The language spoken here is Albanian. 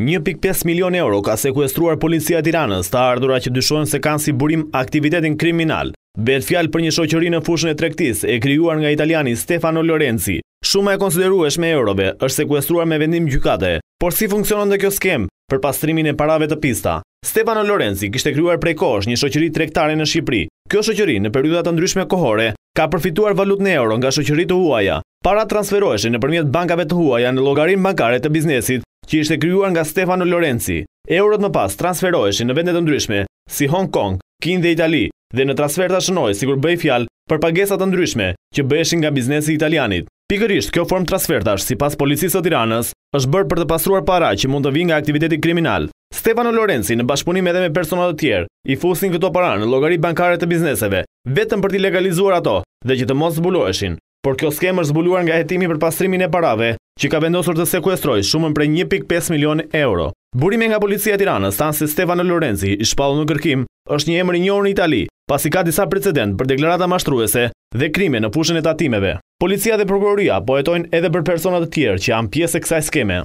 1.5 milion euro ka sekuestruar policia tiranës ta ardura që dyshojnë se kanë si burim aktivitetin kriminal. Betë fjalë për një shoqëri në fushën e trektis e kryuar nga italiani Stefano Lorenzi. Shuma e konsiderueshme me eurove është sekuestruar me vendim gjykate, por si funksionon dhe kjo skem për pastrimin e parave të pista? Stefano Lorenzi kishte kryuar prej kosh një shoqëri trektare në Shqipëri. Kjo shoqëri në periudat të ndryshme kohore ka përfituar valut në euro nga shoqëri të huaja. Para transferoheshe në përmjet bankave të huaja në logarin bankare të biznesit që ishte kryuar nga Stefano Lorenzi. Eurot më pas transferoheshin në vendet ndryshme, si Hong Kong, Kin dhe Itali, dhe në transfer të shënoj, si kur bëj fjal, për pagesat të ndryshme, që bëheshin nga biznesi italianit. Pikërisht, kjo form transfertash, si pas policisë të tiranës, është bërë për të pasruar para që mund të vinë nga aktiviteti kriminal. Stefano Lorenzi, në bashkëpunim edhe me personat të tjerë, i fusin këto para në logari bankare të bizneseve, vetëm për t'i legalizuar ato dhe që të mos zbuloheshin. Por kjo skemë është zbuluar nga jetimi për pastrimin e parave që ka vendosur të sekuestroj shumën për 1.5 milion euro. Burime nga policia tiranës, tanë si Stefano Lorenzi, i shpallu në kërkim, është një emër një orë në Itali, pasi ka disa precedent për deklarata mashtruese dhe krime në pushën e tatimeve. Policia dhe prokuroria po edhe për personat të tjerë që janë pjesë e kësaj skeme.